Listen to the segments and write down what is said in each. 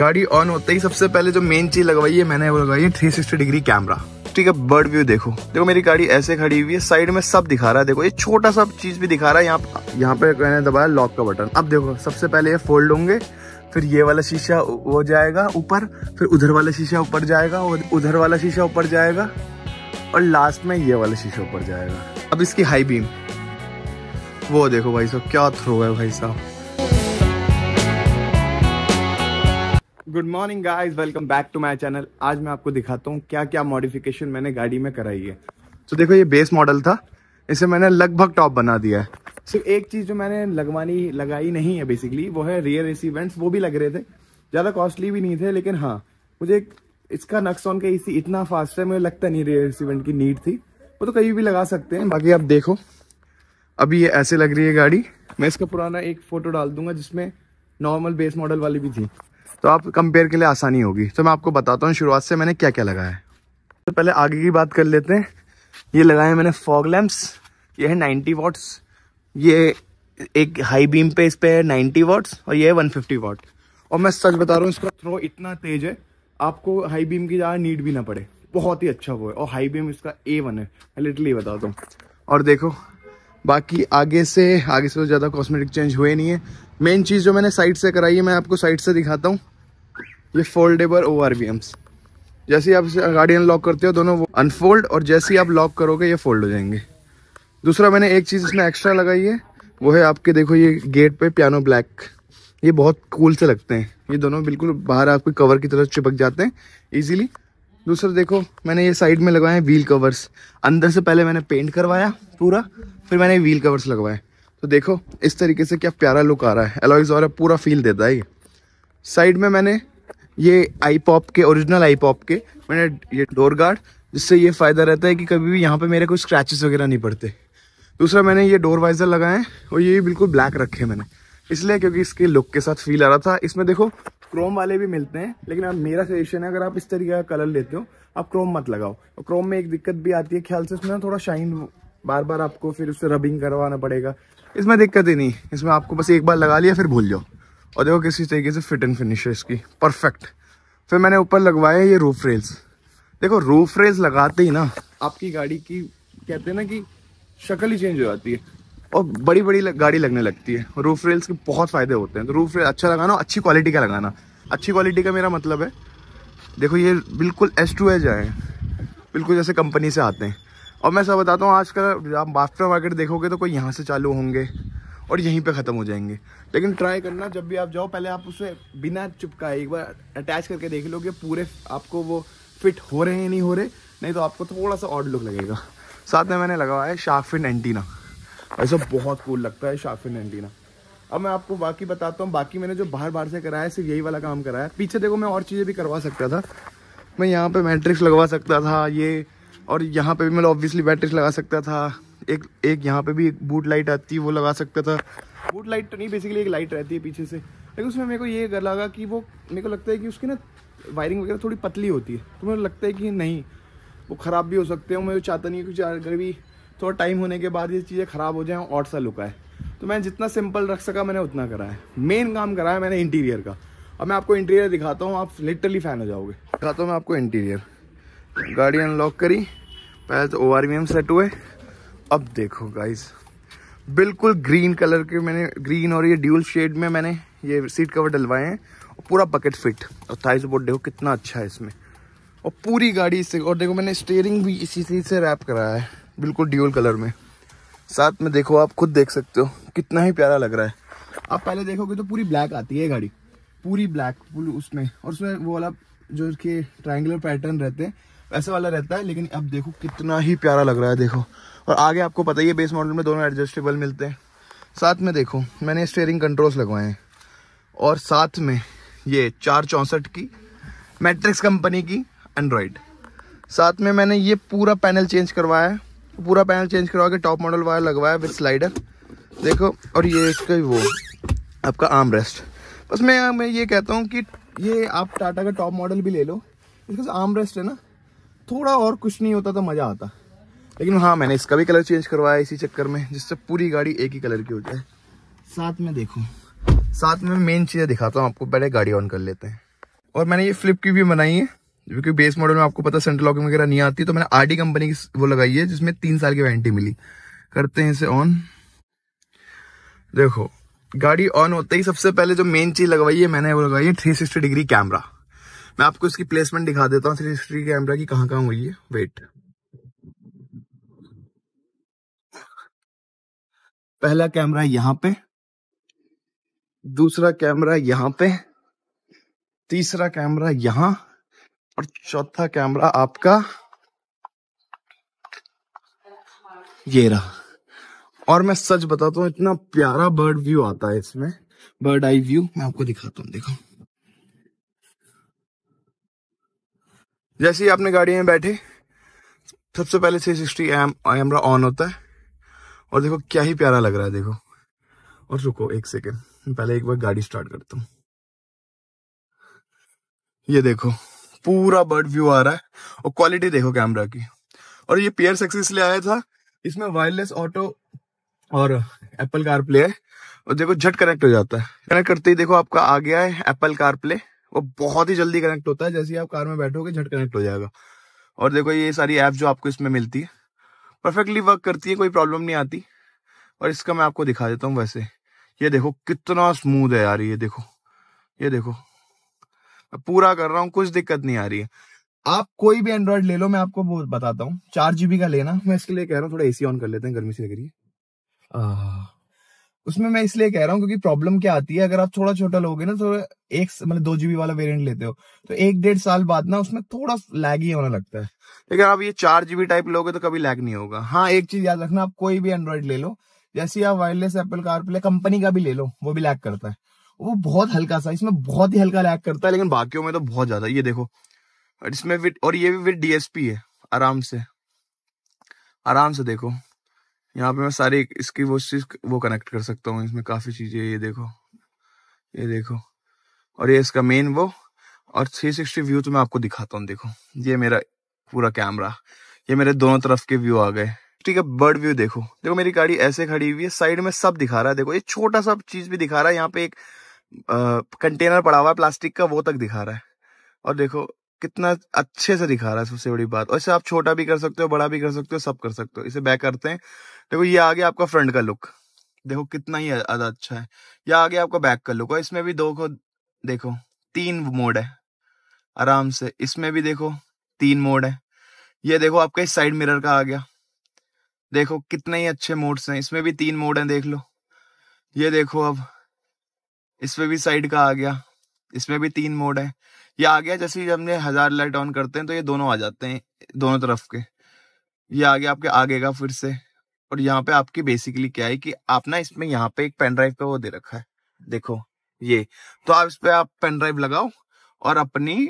गाड़ी ऑन होते ही सबसे पहले जो मेन चीज लगवाई है मैंने वो लगवाई है सिक्सटी डिग्री कैमरा ठीक है बर्ड व्यू देखो देखो मेरी गाड़ी ऐसे खड़ी हुई है साइड में सब दिखा रहा है देखो ये छोटा सा चीज भी दिखा रहा है यहाँ यहाँ पे मैंने दबाया लॉक का बटन अब देखो सबसे पहले ये फोल्ड होंगे फिर ये वाला शीशा वो जाएगा ऊपर फिर उधर वाला शीशा ऊपर जाएगा और उधर वाला शीशा ऊपर जाएगा और लास्ट में ये वाला शीशा ऊपर जाएगा अब इसकी हाई बीम वो देखो भाई साहब क्या थ्रो है भाई साहब good morning guys welcome back to my channel आज मैं आपको दिखाता हूँ क्या क्या मॉडिफिकेशन मैंने गाड़ी में कराई है तो so, देखो ये बेस मॉडल था इसे मैंने लगभग टॉप बना दिया है सिर्फ so, एक चीज़ जो मैंने लगवानी लगाई नहीं है बेसिकली वो है रियर एसी वेंट्स वो भी लग रहे थे ज़्यादा कॉस्टली भी नहीं थे लेकिन हाँ मुझे इसका नक्स ऑन का एसी इतना फास्ट है मुझे लगता नहीं रियर एसी वेंट की नीड थी वो तो कहीं भी लगा सकते हैं बाकी आप देखो अभी ये ऐसे लग रही है गाड़ी मैं इसका पुराना एक फ़ोटो डाल दूंगा जिसमें नॉर्मल बेस मॉडल वाली भी थी तो आप कंपेयर के लिए आसानी होगी तो मैं आपको बताता हूँ शुरुआत से मैंने क्या क्या लगाया है तो पहले आगे की बात कर लेते हैं ये लगाए मैंने फॉग लैम्प्स ये है नाइन्टी वाट्स ये एक हाई बीम पे इस पर है नाइन्टी वाट्स और ये है वन फिफ्टी वाट और मैं सच बता रहा हूँ इसका थ्रो इतना तेज है आपको हाई बीम की ज़्यादा नीड भी ना पड़े बहुत ही अच्छा वो है और हाई बीम इसका ए वन है मैं लिटली बताता हूँ और देखो बाकी आगे से आगे से तो ज़्यादा कॉस्मेटिक चेंज हुए नहीं है मेन चीज़ जो मैंने साइड से कराई है मैं आपको साइड से दिखाता हूँ ये foldable O R V Ms जैसे आप इसे गाड़ी अनलॉक करते हो दोनों वो अनफोल्ड और जैसे ही आप लॉक करोगे ये फोल्ड हो जाएंगे दूसरा मैंने एक चीज़ इसमें एक्स्ट्रा लगाई है वो है आपके देखो ये गेट पे पियानो ब्लैक ये बहुत कूल से लगते हैं ये दोनों बिल्कुल बाहर आपके कवर की तरह चिपक जाते हैं ईजिली दूसरा देखो मैंने ये साइड में लगवाए हैं व्हील कवर्स अंदर से पहले मैंने पेंट करवाया पूरा फिर मैंने व्हील कवर्स लगवाए तो देखो इस तरीके से क्या प्यारा लुक आ रहा है एलॉइज और पूरा फील देता है ये साइड में मैंने ये आई पॉप के ओरिजिनल आई पॉप के मैंने ये डोर गार्ड जिससे ये फ़ायदा रहता है कि कभी भी यहाँ पे मेरे कोई स्क्रैचेस वगैरह नहीं पड़ते दूसरा मैंने ये डोर वाइजर लगाए हैं और ये बिल्कुल ब्लैक रखे मैंने इसलिए क्योंकि इसके लुक के साथ फील आ रहा था इसमें देखो क्रोम वाले भी मिलते हैं लेकिन अब मेरा सजेशन है अगर आप इस तरीके का कलर लेते हो आप क्रोम मत लगाओ और क्रोम में एक दिक्कत भी आती है ख्याल से उसमें थोड़ा शाइन बार बार आपको फिर उससे रबिंग करवाना पड़ेगा इसमें दिक्कत ही नहीं इसमें आपको बस एक बार लगा लिया फिर भूल जाओ और देखो किसी तरीके से फिट एंड फिनिश है इसकी परफेक्ट फिर मैंने ऊपर लगवाया ये रूफ रेल्स देखो रूफ रेल्स लगाते ही ना आपकी गाड़ी की कहते हैं ना कि शक्ल ही चेंज हो जाती है और बड़ी बड़ी गाड़ी लगने लगती है रूफ रेल्स के बहुत फ़ायदे होते हैं तो रूफ रेल अच्छा लगाना अच्छी क्वालिटी का लगाना अच्छी क्वालिटी का मेरा मतलब है देखो ये बिल्कुल एस टू एच आए बिल्कुल जैसे कंपनी से आते हैं और मैं सब बताता हूँ आजकल आप बास्टर मार्केट देखोगे तो कोई यहाँ से चालू होंगे और यहीं पे ख़त्म हो जाएंगे लेकिन ट्राई करना जब भी आप जाओ पहले आप उसे बिना चिपकाए एक बार अटैच करके देख लो कि पूरे आपको वो फिट हो रहे हैं नहीं हो रहे नहीं तो आपको थोड़ा सा ऑड लुक लगेगा साथ में मैंने लगाया है शाफिन एंटीना ऐसा बहुत कूल लगता है शाफिन एंटीना अब मैं आपको बाकी बताता हूँ बाकी मैंने जो बाहर बाहर से कराया सिर्फ यही वाला काम कराया पीछे देखो मैं और चीज़ें भी करवा सकता था मैं यहाँ पर मैट्रिक्स लगवा सकता था ये और यहाँ पर भी मैं ऑब्वियसली मैट्रिक्स लगा सकता था एक एक यहाँ पे भी एक बूट लाइट आती है वो लगा सकता था बूट लाइट तो नहीं बेसिकली एक लाइट रहती है पीछे से लेकिन उसमें मेरे को ये कर लगा कि वो मेरे को लगता है कि उसकी ना वायरिंग वगैरह थोड़ी पतली होती है तो मुझे लगता है कि नहीं वो ख़राब भी हो सकते हैं मैं चाहता नहीं कुछ अगर भी थोड़ा टाइम होने के बाद ये चीज़ें ख़राब हो जाएँ और सा लुका है तो मैं जितना सिंपल रख सका मैंने उतना करा है मेन काम करा है मैंने इंटीरियर का अब मैं आपको इंटीरियर दिखाता हूँ आप लिटरली फ़ैन हो जाओगे दिखाता हूँ मैं आपको इंटीरियर गाड़ी अनलॉक करी पहले तो ओ सेट हुए अब देखो गाइज बिल्कुल ग्रीन कलर के मैंने ग्रीन और ये ड्यूल शेड में मैंने ये सीट कवर डलवाए हैं और पूरा पकेट फिट और थाई सपोर्ट देखो कितना अच्छा है इसमें और पूरी गाड़ी इससे और देखो मैंने स्टेयरिंग भी इसी चीज़ से रैप कराया है बिल्कुल ड्यूल कलर में साथ में देखो आप खुद देख सकते हो कितना ही प्यारा लग रहा है आप पहले देखोगे तो पूरी ब्लैक आती है गाड़ी पूरी ब्लैक पूरी उसमें और उसमें वो वाला जो इसके ट्राइंगुलर पैटर्न रहते हैं वैसे वाला रहता है लेकिन अब देखो कितना ही प्यारा लग रहा है देखो और आगे आपको पता ही है बेस मॉडल में दोनों एडजस्टेबल मिलते हैं साथ में देखो मैंने स्टेयरिंग कंट्रोल्स लगवाए हैं और साथ में ये चार चौंसठ की मैट्रिक्स कंपनी की एंड्रॉयड साथ में मैंने ये पूरा पैनल चेंज करवाया है पूरा पैनल चेंज करवा के टॉप मॉडल वायर लगवाया विद स्लाइडर देखो और ये इसका वो आपका आर्म रेस्ट बस मैं मैं ये कहता हूँ कि ये आप टाटा का टॉप मॉडल भी ले लो इसका आर्म रेस्ट है ना थोड़ा और कुछ नहीं होता तो मज़ा आता लेकिन हाँ मैंने इसका भी कलर चेंज करवाया इसी चक्कर में जिससे पूरी गाड़ी एक ही कलर की हो जाए साथ में देखो साथ में मेन चीज़ें दिखाता हूँ आपको पहले गाड़ी ऑन कर लेते हैं और मैंने ये फ्लिप की भी बनाई है क्योंकि बेस मॉडल में आपको पता सेंटर लॉकिंग वगैरह नहीं आती तो मैंने आर कंपनी की वो लगाई है जिसमें तीन साल की वारंटी मिली करते हैं इसे ऑन देखो गाड़ी ऑन होते ही सबसे पहले जो मेन चीज लगवाई है मैंने वो लगाई है थ्री सिक्सटी डिग्री कैमरा मैं आपको इसकी प्लेसमेंट दिखा देता हूँ थ्री सिक्सटी कैमरा की कहाँ कहाँ हुई है वेट पहला कैमरा यहाँ पे दूसरा कैमरा यहाँ पे तीसरा कैमरा यहाँ और चौथा कैमरा आपका ये रहा और मैं सच बताता हूँ इतना प्यारा बर्ड व्यू आता है इसमें बर्ड आई व्यू मैं आपको दिखाता हूँ देखो जैसे ही आपने गाड़ी में बैठे सबसे पहले 360 सिक्सटी एम कैमरा ऑन होता है और देखो क्या ही प्यारा लग रहा है देखो और रुको एक सेकेंड पहले एक बार गाड़ी स्टार्ट करता हूँ ये देखो पूरा बर्ड व्यू आ रहा है और क्वालिटी देखो कैमरा की और ये पेयर सक्सेस इसलिए आया था इसमें वायरलेस ऑटो और एप्पल कार प्ले है और देखो झट कनेक्ट हो जाता है कनेक्ट करते ही देखो आपका आ गया है एप्पल कार प्ले वो बहुत ही जल्दी कनेक्ट होता है जैसे ही आप कार में बैठोगे झट कनेक्ट हो जाएगा और देखो ये सारी ऐप जो आपको इसमें मिलती है परफेक्टली वर्क करती है कोई प्रॉब्लम नहीं आती और इसका मैं आपको दिखा देता हूँ वैसे ये देखो कितना स्मूथ है यार ये देखो ये देखो मैं पूरा कर रहा हूँ कुछ दिक्कत नहीं आ रही है आप कोई भी एंड्रॉयड ले लो मैं आपको बताता हूँ चार जीबी का लेना मैं इसके लिए कह रहा हूँ थोड़ा एसी ऑन कर लेते हैं गर्मी से लग रही है उसमें मैं इसलिए कह रहा हूँ क्योंकि प्रॉब्लम क्या आती है अगर आप थोड़ा छोटा लोगे ना थोड़ा तो एक मतलब दो जीबी वाला वेरिएंट लेते हो तो एक डेढ़ साल बाद ना उसमें थोड़ा लैग ही होने लगता है लेकिन आप ये चार जीबी टाइप लोगे तो कभी लैग नहीं होगा हाँ एक चीज याद रखना आप कोई भी एंड्रॉइड ले लो जैसे आप wireless Apple CarPlay company का भी ले लो वो भी लैग करता है वो बहुत हल्का सा इसमें बहुत ही हल्का लैग करता है लेकिन बाकियों में तो बहुत ज्यादा ये देखो इसमें फिर और ये भी विद डीएसपी है आराम से आराम से देखो यहाँ पे मैं सारी इसकी वो चीज वो कनेक्ट कर सकता हूँ इसमें काफी चीजें ये देखो ये देखो और ये इसका मेन वो और 360 व्यू तो मैं आपको दिखाता हूँ देखो ये मेरा पूरा कैमरा ये मेरे दोनों तरफ के व्यू आ गए ठीक है बर्ड व्यू देखो देखो मेरी गाड़ी ऐसे खड़ी हुई है साइड में सब दिखा रहा है देखो ये छोटा सा चीज भी दिखा रहा है यहाँ पे एक आ, कंटेनर पड़ा हुआ है प्लास्टिक का वो तक दिखा रहा है और देखो कितना अच्छे से दिखा रहा है सबसे बड़ी बात और इसे आप छोटा भी कर सकते हो बड़ा भी कर सकते हो सब कर सकते हो इसे बैक करते हैं देखो ये आ गया आपका फ्रंट का लुक देखो कितना ही ज्यादा अच्छा है या आ गया आपका बैक का लुक और इसमें भी दो को देखो तीन मोड है आराम से इसमें भी देखो तीन मोड है ये देखो आपका इस साइड मिरर का आ गया देखो कितने ही अच्छे मोड्स हैं इसमें भी तीन मोड हैं देख लो ये देखो अब इसमें भी साइड का आ गया इसमें भी तीन मोड है ये आ गया जैसे जब हमने हजार लाइट ऑन करते हैं तो ये दोनों आ जाते हैं दोनों तरफ के ये आ गया आपके आगे का फिर से और यहाँ पे आपकी बेसिकली क्या है कि आप ना इसमें यहाँ पे एक पेन ड्राइव पे वो दे रखा है देखो ये तो आप इस पे आप पेन ड्राइव लगाओ और अपनी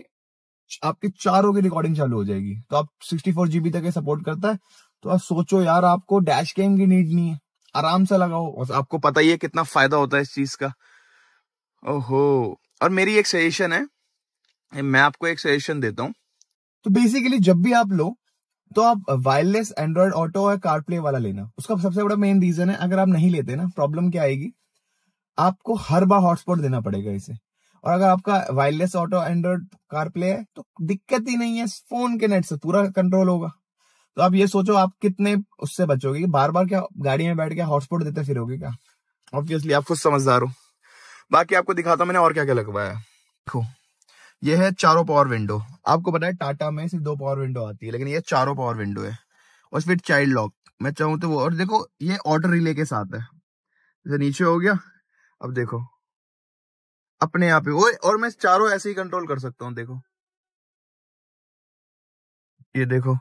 आपकी चारों की रिकॉर्डिंग चालू हो जाएगी तो आप सिक्सटी फोर जीबी तक सपोर्ट करता है तो आप सोचो यार आपको डैश कैम की नीड नहीं है आराम से लगाओ और आपको पता ही है कितना फायदा होता है इस चीज का ओहो और मेरी एक सजेशन है मैं आपको एक सजेशन देता हूँ तो बेसिकली जब भी आप लो तो आप वायरलेस एंड्रॉयड ऑटो और कारप्ले वाला लेना उसका सबसे बड़ा मेन रीजन है अगर आप नहीं लेते ना प्रॉब्लम क्या आएगी आपको हर बार हॉटस्पॉट देना पड़ेगा इसे और अगर आपका वायरलेस ऑटो एंड्रॉयड कारप्ले है तो दिक्कत ही नहीं है फोन के नेट से पूरा कंट्रोल होगा तो आप ये सोचो आप कितने उससे बचोगे बार बार क्या गाड़ी में बैठ के हॉटस्पॉट देते फिरोगे क्या ऑब्वियसली आप खुद समझदार हो बाकी आपको दिखाता हूँ मैंने और क्या क्या लगवाया देखो ये है चारों पावर विंडो आपको पता है टाटा में सिर्फ दो पावर विंडो आती है लेकिन ये चारों पावर विंडो है और फिर चाइल्ड लॉक मैं चाहूँ तो वो और देखो ये ऑटो रिले के साथ है जैसे नीचे हो गया अब देखो अपने आप ही और मैं चारों ऐसे ही कंट्रोल कर सकता हूँ देखो ये देखो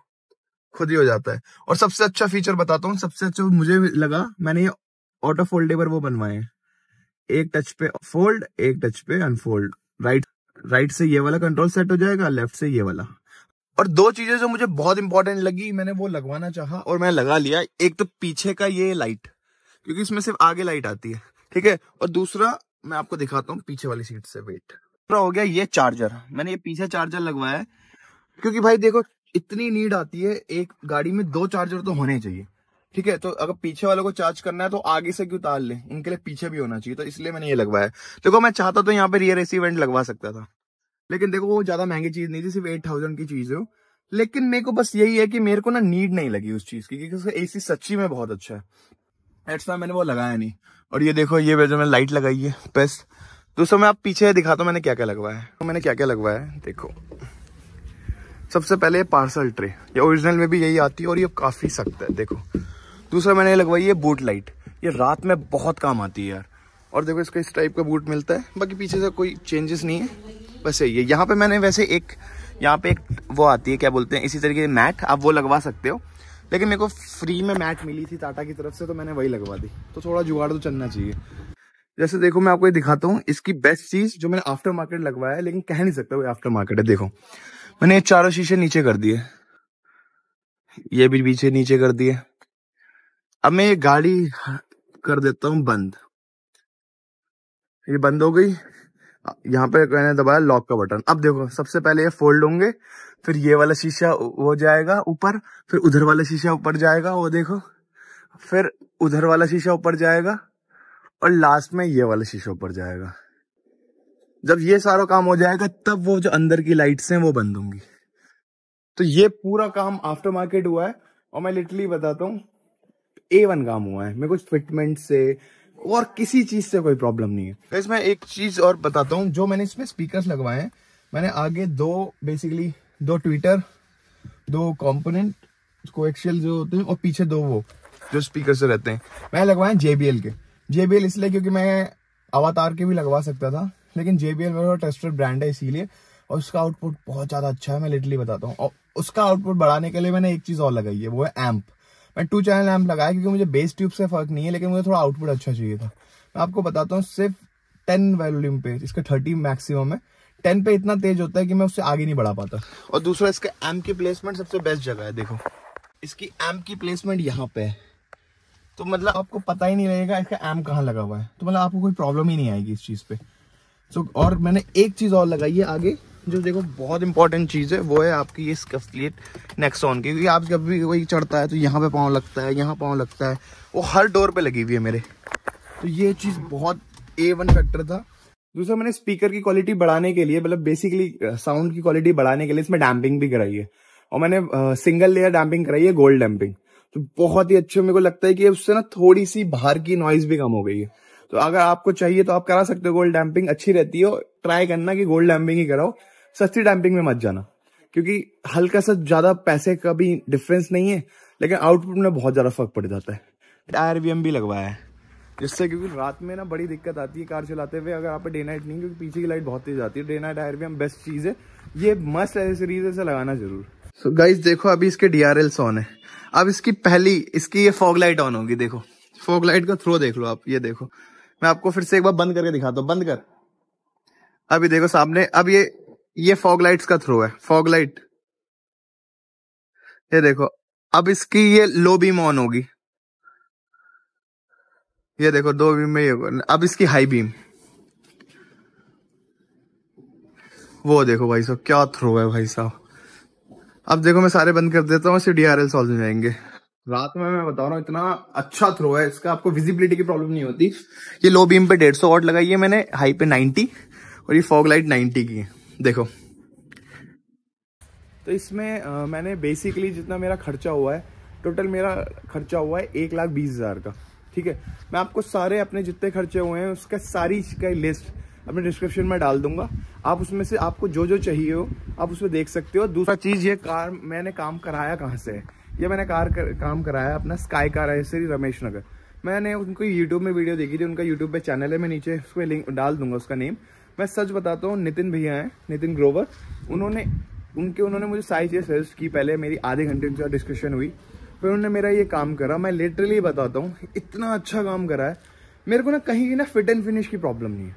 खुद ही हो जाता है और सबसे अच्छा फीचर बताता हूँ सबसे अच्छा मुझे लगा मैंने ये ऑटो फोल्डेबल वो बनवाए एक टच पे फोल्ड एक टच पे अनफोल्ड राइट राइट से ये वाला कंट्रोल सेट हो जाएगा लेफ्ट से ये वाला और दो चीजें जो मुझे बहुत इंपॉर्टेंट लगी मैंने वो लगवाना चाहा और मैंने लगा लिया एक तो पीछे का ये लाइट क्योंकि इसमें सिर्फ आगे लाइट आती है ठीक है और दूसरा मैं आपको दिखाता हूँ पीछे वाली सीट से वेट पूरा हो गया ये चार्जर मैंने ये पीछे चार्जर लगवाया है क्योंकि भाई देखो इतनी नीड आती है एक गाड़ी में दो चार्जर तो होने चाहिए ठीक है तो अगर पीछे वालों को चार्ज करना है तो आगे से क्यों उतार ले उनके लिए पीछे भी होना चाहिए तो इसलिए मैंने ये लगवाया देखो मैं चाहता तो यहाँ पे रियर एसी वेंट लगवा सकता था लेकिन देखो वो ज्यादा महंगी चीज नहीं थी सिर्फ एट थाउजेंड की चीज हो लेकिन मेरे को बस यही है कि मेरे को ना नीड नहीं लगी उस चीज की क्योंकि उसका एसी सच्ची में बहुत अच्छा है एट्स मैंने वो लगाया नहीं और ये देखो ये वजह मैंने लाइट लगाई है बेस्ट दोस्तों मैं आप पीछे दिखाता हूँ मैंने क्या क्या लगवाया है तो मैंने क्या क्या लगवाया है देखो सबसे पहले पार्सल ट्रे ये ओरिजिनल में भी यही आती है और ये काफ़ी सख्त है देखो दूसरा मैंने लगवाई है बूट लाइट ये रात में बहुत काम आती है यार और देखो इसका इस टाइप का बूट मिलता है बाकी पीछे से कोई चेंजेस नहीं है बस यही है यहाँ पे मैंने वैसे एक यहाँ पे एक वो आती है क्या बोलते हैं इसी तरीके से मैट आप वो लगवा सकते हो लेकिन मेरे को फ्री में मैट मिली थी टाटा की तरफ से तो मैंने वही लगवा दी तो थोड़ा जुगाड़ तो चलना चाहिए जैसे देखो मैं आपको ये दिखाता हूँ इसकी बेस्ट चीज जो मैंने आफ्टर मार्केट लगवाया है लेकिन कह नहीं सकता वो आफ्टर मार्केट है देखो मैंने ये चारों शीशे नीचे कर दिए ये भी पीछे नीचे कर दिए अब मैं ये गाड़ी कर देता हूँ बंद ये बंद हो गई यहाँ पे मैंने दबाया लॉक का बटन अब देखो सबसे पहले ये फोल्ड होंगे फिर ये वाला शीशा वो जाएगा ऊपर फिर उधर वाला शीशा ऊपर जाएगा वो देखो फिर उधर वाला शीशा ऊपर जाएगा और लास्ट में ये वाला शीशा ऊपर जाएगा जब ये सारा काम हो जाएगा तब वो जो अंदर की लाइट्स हैं वो बंद होंगी तो ये पूरा काम आफ्टर मार्केट हुआ है और मैं लिटरली बताता हूँ ए वन काम हुआ है मेरे को फिटमेंट से और किसी चीज से कोई प्रॉब्लम नहीं है मैं एक चीज और बताता हूँ जो मैंने इसमें स्पीकर लगवाए हैं मैंने आगे दो बेसिकली दो ट्विटर दो कॉम्पोनेंट कोएक्शियल जो होते हैं और पीछे दो वो जो स्पीकर से रहते हैं मैंने लगवाए जेबीएल के जेबीएल इसलिए क्योंकि मैं अवतार के भी लगवा सकता था लेकिन जेबीएल मेरा ट्रस्टेड ब्रांड है इसीलिए और उसका आउटपुट बहुत ज़्यादा अच्छा है मैं लिटली बताता हूँ और उसका आउटपुट बढ़ाने के लिए मैंने एक चीज़ और लगाई है वो है एम्प मैं टू चैनल लैम्प लगाया क्योंकि मुझे बेस ट्यूब से फर्क नहीं है लेकिन मुझे थोड़ा आउटपुट अच्छा चाहिए था मैं आपको बताता हूँ सिर्फ टेन वॉल्यूम पे इसका थर्टी मैक्सिमम है टेन पे इतना तेज होता है कि मैं उससे आगे नहीं बढ़ा पाता और दूसरा इसका एम की प्लेसमेंट सबसे बेस्ट जगह है देखो इसकी एम की प्लेसमेंट यहाँ पे है तो मतलब तो आपको पता ही नहीं रहेगा इसका एम कहाँ लगा हुआ है तो मतलब आपको कोई प्रॉब्लम ही नहीं आएगी इस चीज़ पे तो और मैंने एक चीज़ और लगाई है आगे जो देखो बहुत इंपॉर्टेंट चीज़ है वो है आपकी ये स्कफलेट नेक्सॉन की क्योंकि आप जब भी कोई चढ़ता है तो यहाँ पे पाँव लगता है यहाँ पाँव लगता है वो हर डोर पे लगी हुई है मेरे तो ये चीज़ बहुत ए वन फैक्टर था दूसरा मैंने स्पीकर की क्वालिटी बढ़ाने के लिए मतलब बेसिकली साउंड की क्वालिटी बढ़ाने के लिए इसमें डैम्पिंग भी कराई है और मैंने सिंगल लेयर डैम्पिंग कराई है गोल्ड डैम्पिंग तो बहुत ही अच्छे मेरे को लगता है कि उससे ना थोड़ी सी बाहर की नॉइज भी कम हो गई है तो अगर आपको चाहिए तो आप करा सकते हो गोल्ड डैम्पिंग अच्छी रहती है ट्राई करना कि गोल्ड डैम्पिंग ही कराओ सस्ती डैम्पिंग में मत जाना क्योंकि हल्का सा ज्यादा पैसे का भी डिफरेंस नहीं है लेकिन आउटपुट में बहुत ज्यादा फर्क पड़ जाता है टायर भी भी लगवाया है जिससे क्योंकि रात में ना बड़ी दिक्कत आती है कार चलाते हुए अगर आप डे नाइट नहीं क्योंकि पीछे की लाइट बहुत तेज आती है डे नाइट आयर भी बेस्ट चीज़ है ये मस्ट एसेसरीज से लगाना जरूर सो so गाइस देखो अभी इसके डी आर ऑन है अब इसकी पहली इसकी ये फॉग लाइट ऑन होगी देखो फॉग लाइट का थ्रो देख लो आप ये देखो मैं आपको फिर से एक बार बंद करके दिखाता हूँ बंद कर अभी देखो सामने अब ये ये फॉग लाइट्स का थ्रो है फॉग लाइट ये देखो अब इसकी ये लो बीम ऑन होगी ये देखो दो बीम में ये अब इसकी हाई बीम वो देखो भाई साहब क्या थ्रो है भाई साहब अब देखो मैं सारे बंद कर देता हूँ डी आर एल सॉल्व हो जाएंगे रात में मैं बता रहा हूँ इतना अच्छा थ्रो है इसका आपको विजिबिलिटी की प्रॉब्लम नहीं होती ये लो बीम पे डेढ़ सौ वॉट लगाई है मैंने हाई पे 90 और ये फॉग लाइट 90 की है देखो तो इसमें आ, मैंने बेसिकली जितना मेरा खर्चा हुआ है टोटल मेरा खर्चा हुआ है एक लाख बीस हज़ार का ठीक है मैं आपको सारे अपने जितने खर्चे हुए हैं उसका सारी का लिस्ट अपने डिस्क्रिप्शन में डाल दूंगा आप उसमें से आपको जो जो चाहिए हो आप उसमें देख सकते हो दूसरा चीज़ ये कार मैंने काम कराया कहाँ से है ये मैंने कार कर, काम कराया अपना स्काई कार है श्री रमेश नगर मैंने उनको यूट्यूब में वीडियो देखी थी उनका यूट्यूब पे चैनल है मैं नीचे उसमें लिंक डाल दूंगा उसका नेम मैं सच बताता हूँ नितिन भैया हैं नितिन ग्रोवर उन्होंने उनके उन्होंने मुझे सारी चीज़ें सजेस्ट की पहले मेरी आधे घंटे उनके साथ डिस्कशन हुई फिर उन्होंने मेरा ये काम करा मैं लिटरली बताता हूँ इतना अच्छा काम करा है मेरे को ना कहीं ना फिट एंड फिनिश की प्रॉब्लम नहीं है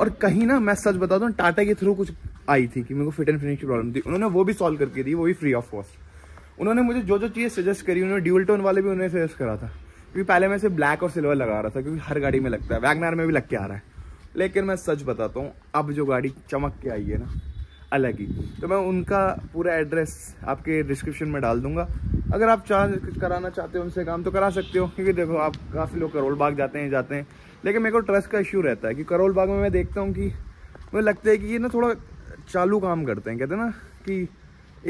और कहीं ना मैं सच बताता हूँ टाटा के थ्रू कुछ आई थी कि मेरे को फिट एंड फिनिश की प्रॉब्लम थी उन्होंने वो भी सॉल्व करके दी वो भी फ्री ऑफ कॉस्ट उन्होंने मुझे जो जो चीज़ें सजेस्ट करी उन्होंने ड्यूल टोन वाले भी उन्होंने सजेस्ट करा था क्योंकि पहले मैं से ब्लैक और सिल्वर लगा रहा था क्योंकि हर गाड़ी में लगता है वैगनार में भी लग के आ रहा है लेकिन मैं सच बताता हूँ अब जो गाड़ी चमक के आई है ना अलग ही तो मैं उनका पूरा एड्रेस आपके डिस्क्रिप्शन में डाल दूंगा अगर आप चाह कराना चाहते हो उनसे काम तो करा सकते हो क्योंकि देखो आप काफ़ी लोग करोल बाग जाते हैं जाते हैं लेकिन मेरे को ट्रस्ट का इश्यू रहता है कि करोल बाग में मैं देखता हूँ कि मुझे लगता है कि ये ना थोड़ा चालू काम करते हैं कहते हैं ना कि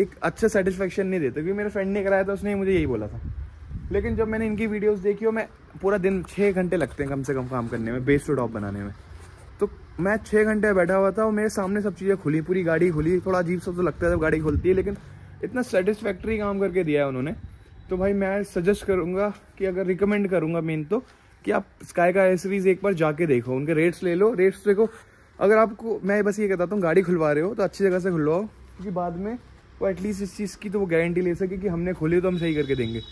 एक अच्छा सेटिस्फेक्शन नहीं देते क्योंकि मेरे फ्रेंड ने कराया था उसने मुझे यही बोला था लेकिन जब मैंने इनकी वीडियोज़ देखी हो मैं पूरा दिन छः घंटे लगते हैं कम से कम काम करने में बेस टू टॉप बनाने में मैं छः घंटे बैठा हुआ था और मेरे सामने सब चीज़ें खुली पूरी गाड़ी खुली थोड़ा अजीब सब तो लगता है जब गाड़ी खुलती है लेकिन इतना सेटिस्फैक्ट्री काम करके दिया है उन्होंने तो भाई मैं सजेस्ट करूँगा कि अगर रिकमेंड करूँगा मेन तो कि आप स्काई का एसरीज सीरीज़ एक बार जाके देखो उनके रेट्स ले लो रेट्स देखो अगर आपको मैं बस ये कहता हूँ गाड़ी खुलवा रहे हो तो अच्छी जगह से खुलवाओ क्योंकि बाद में वो एटलीस्ट इस चीज़ की तो वो गारंटी ले सके कि हमने खोली तो हम सही करके देंगे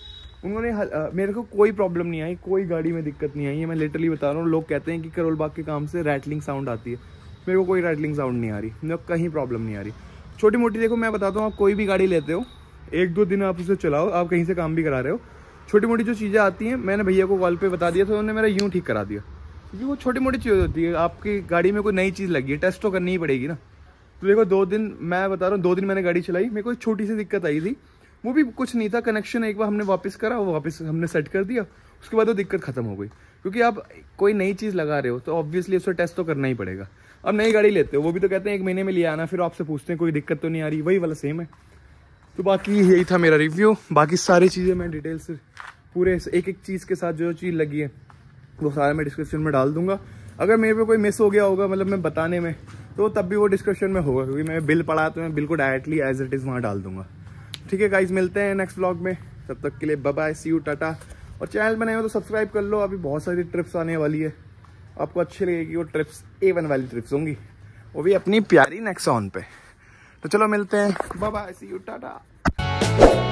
उन्होंने हल, मेरे को कोई प्रॉब्लम नहीं आई कोई गाड़ी में दिक्कत नहीं आई है मैं लिटरली बता रहा हूँ लोग कहते हैं कि करोल बाग के काम से रैटलिंग साउंड आती है मेरे को कोई रैटलिंग साउंड नहीं आ रही मेरे को कहीं प्रॉब्लम नहीं आ रही छोटी मोटी देखो मैं बताता हूँ आप कोई भी गाड़ी लेते हो एक दो दिन आप उसे चलाओ आप कहीं से काम भी करा रहे हो छोटी मोटी जो चीज़ें आती हैं मैंने भैया को कॉल पर बता दिया था उन्होंने मेरा यूँ ठीक करा दिया क्योंकि वो छोटी मोटी चीज़ होती है आपकी गाड़ी में कोई नई चीज़ लगी है टेस्ट तो करनी ही पड़ेगी ना तो देखो दो दिन मैं बता रहा हूँ दो दिन मैंने गाड़ी चलाई मेरे को एक छोटी सी दिक्कत आई थी वो भी कुछ नहीं था कनेक्शन एक बार हमने वापस करा वो वापस हमने सेट कर दिया उसके बाद वो दिक्कत खत्म हो गई क्योंकि आप कोई नई चीज़ लगा रहे हो तो ऑब्वियसली उसको टेस्ट तो करना ही पड़ेगा अब नई गाड़ी लेते हो वो भी तो कहते हैं एक महीने में ले आना फिर आपसे पूछते हैं कोई दिक्कत तो नहीं आ रही वही वाला सेम है तो बाकी यही था मेरा रिव्यू बाकी सारी चीज़ें मैं डिटेल से पूरे एक एक चीज़ के साथ जो चीज़ लगी है वो सारा मैं डिस्क्रिप्शन में डाल दूंगा अगर मेरे पे कोई मिस हो गया होगा मतलब मैं बताने में तो तब भी वो डिस्क्रिप्शन में होगा क्योंकि मैं बिल पढ़ा तो मैं बिल को डायरेक्टली एज इट इज़ वहाँ डाल दूंगा ठीक है गाइज मिलते हैं नेक्स्ट ब्लॉग में तब तक के लिए बाय सी यू टाटा और चैनल बनाए हो तो सब्सक्राइब कर लो अभी बहुत सारी ट्रिप्स आने वाली है आपको अच्छी लगेगी वो ट्रिप्स ए वन वाली ट्रिप्स होंगी वो भी अपनी प्यारी ऑन पे तो चलो मिलते हैं बाय सी यू टाटा